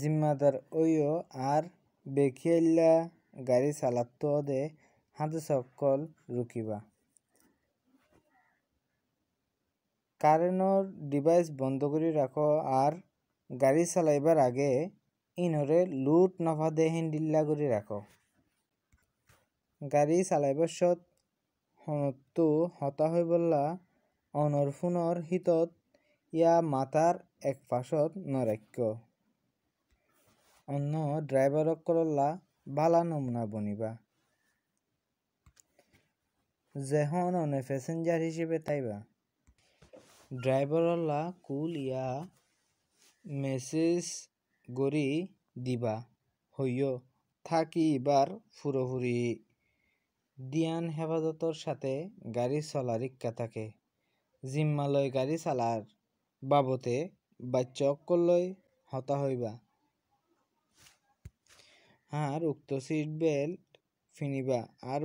জিম্মাদার ওইও আর বেখিয়াল্লা গাড়ি চালাত দে হাতে সকল রুকিবা কারেন্টর ডিভাইস বন্ধ করে রাখো আর গাড়ি চালাইবার আগে ইনরে লুট নফা দে হেন্ডিল্লা করে রাখো গাড়ি চালাইবার সত তো হতা হৈ বললা অনর ফোনৰ হিতত ইয়া মাথাৰ এক পাশত নৰাক্য ড্রাইভার ଡ୍ରାଇଭରକରଲା ভালা নমুনা বনিবা যেহন অনে প্যাসেঞ্জার হিসেবে তাইবা ড্রাইভারলা কুল ইয়া মেসেজ গড়ি দিবা হইয় থাকি ইবার ফুরোহুরি দিয়ান হেফাজতর সাথে গাড়ি চলার ইক্কা থাকে জিম্মালয় গাড়ি চালার বাবতে বাচ্চা অকলয় হতা হইবা আর হ্যাঁ, উক্ত ছিট বেল্ট ফিনিবা আর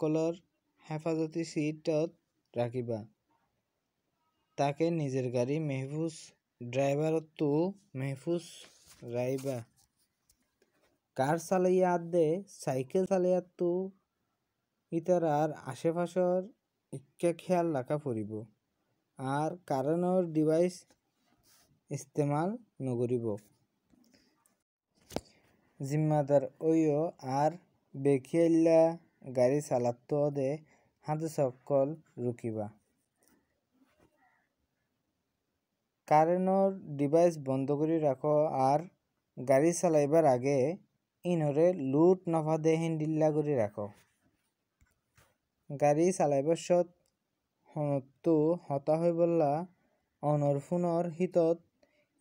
কলর হেফাজতি ছিটত ৰাখিবা তাকে নিজৰ গাড়ী মেহফুজ ড্ৰাইভাৰতো মেহফুজ ৰাইবা কার চালাইয়া আদে সাইকেল চালাইয়া তো আর আশেপাশের ইচ্ছা খেয়াল রাখা পড়িব আর কারণর ডিভাইস ইস্তেমাল নগরিব জিম্মাদার ওইও আর বেখিয়াল্লা গাড়ি চালাত দে হাতে সকল রুকিবা কারেন্টর ডিভাইস বন্ধ করে রাখ আর গাড়ি চালাইবার আগে ইনরে লুট নফা দে হেন্ডিল্লা করে রাখ গাড়ি চালাইবার সত তো হতা হৈ বললা অনর ফোনৰ হিতত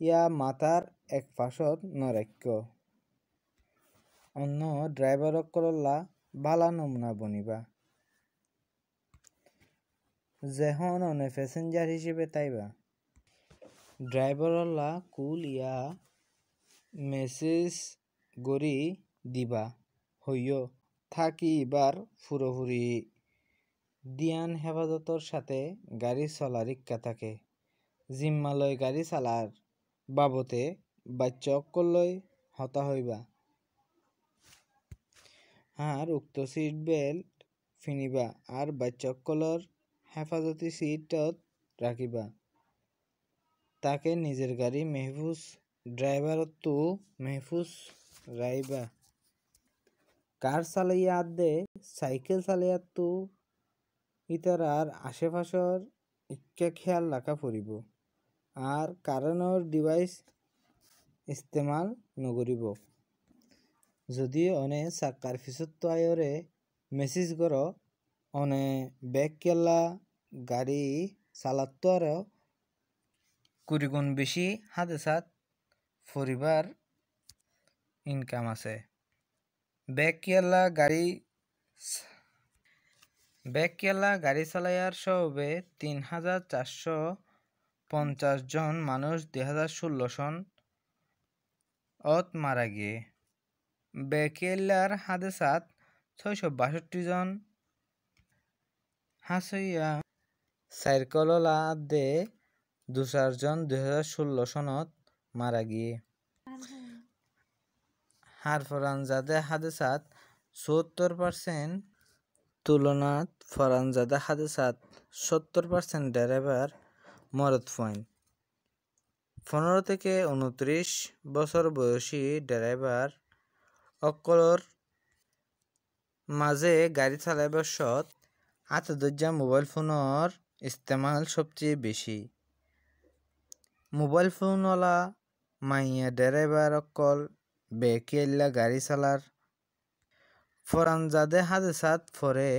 ইয়া মাতার এক পাশত নরাক্য অন্য ଅନ୍ୟ করল্লা ভালা নমুনা বনিবা যেহন অনে প্যাসেঞ্জার হিসেবে তাইবা ড্রাইভারলা কুল ইয়া মেসেজ গড়ি দিবা হইয় থাকি ইবার ফুরোহুরি দিয়ান হেফাজতর সাথে গাড়ি চলার ইচ্ছা থাকে জিম্মালয় গাড়ি চালার বাবতে বাচ্চকলয় হতা হইবা আর উক্ত ছিট বেল্ট ফিনিবা আর কলর হেফাজতি ছিটত ৰাখিবা তাকে নিজৰ গাড়ী মেহফুজ ড্ৰাইভাৰতো মেহফুজ ৰাইবা কার চালাইয়া আদে সাইকেল চালাইয়া তো আর আশেপাশের ইচ্ছা খেয়াল রাখা পড়িব আর কারণর ডিভাইস ইস্তেমাল নগরিব যদি ଯଦି ଅନେ ସାକାରଫିସୁତ୍ୱାୟରେ মেসিজ ଗର অনে ବ୍ୟାକ୍ কেলা গাড়ি ସାଲାତ୍ୱାର কুড়িগুণ বেশি হাতে সাত ফরিবার ইনকাম আছে কেলা গাড়ি কেলা গাড়ি চালাইয়ার সবে তিন হাজার চারশো পঞ্চাশ জন মানুষ দুই হাজার ষোলো সন অত মারা গিয়ে বেকেলার হাদেসাত ছয়শো বাষট্টি জন হাসইয়া সাইরকলা দে দুচারজন দুহেজাৰ ষোল্ল চনত মারা গিয়ে হারফরানজাদে হাদেসাত চুয়াত্তর পার্সেন্ট তুলনাত ফরানজাদা হাদেসাত সত্তর পার্সেন্ট ড্রাইভার মরত ফাইন পনেরো থেকে উনত্রিশ বছর বয়সী ড্রাইভার অকলৰ মাজে গাড়ী চলাই আত দরজা মোবাইল ফোনৰ ইস্তেমাল সবচেয়ে বেশি মোবাইল ফোনওয়ালা মাইয়া ড্রাইভার অকল বেকেল্লা গাড়ি চালার ফরানজাদে সাত ফরে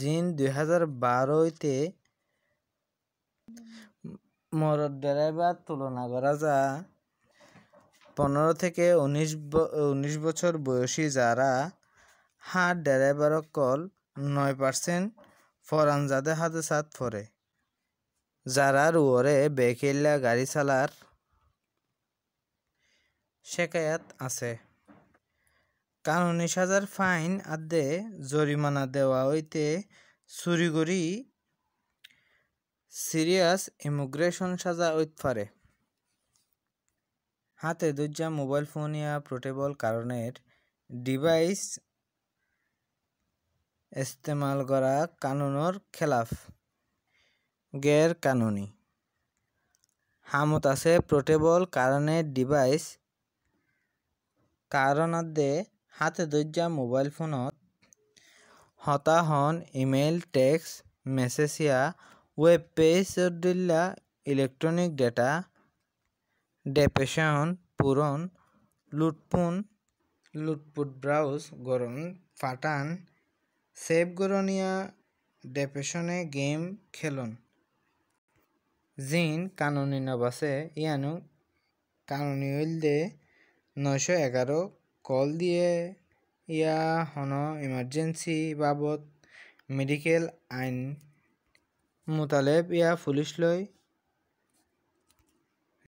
জিন দুই হাজার বারোতে মর ড্রাইভার তুলনা করা যা পনেরো থেকে উনিশ উনিশ বছর বয়সী যারা হাত ডেরাইবারক কল নয় পার্সেন্ট ফরানজাদে হাতে সাত ফরে যারা রুয়রে বেকেল্লা গাড়ি চালার শেখায়াত আছে কারণ উনিশ হাজার ফাইন আদে জরিমানা দেওয়া হইতে চুরি করি সিরিয়াস ইমিগ্রেশন সাজা হইতে পারে হাতে দুজা মোবাইল ফোন ইয়া পোর্টেবল কারণের ডিভাইস ইস্তেমাল করা কানুনর খেলাফ গের কানুনি হামত আছে পোর্টেবল কারণের ডিভাইস দে হাতে দুর্জাম মোবাইল ফোনত হতা হন ইমেইল টেক্সট মেসেজিয়া web page electronic electronic data ডেপেশন পূরণ লুটপুন লুটপুট ব্রাউজ গরণ ফাটান সেভ গরণিয়া ডেপেশনে গেম খেলন জিন কাননি নবাসে ইয়ানু কানুনি দে নয়শো এগারো কল দিয়ে ইয়া হন ইমার্জেন্সি বাবদ মেডিকেল আইন মোতালেব ইয়া পুলিশ লয়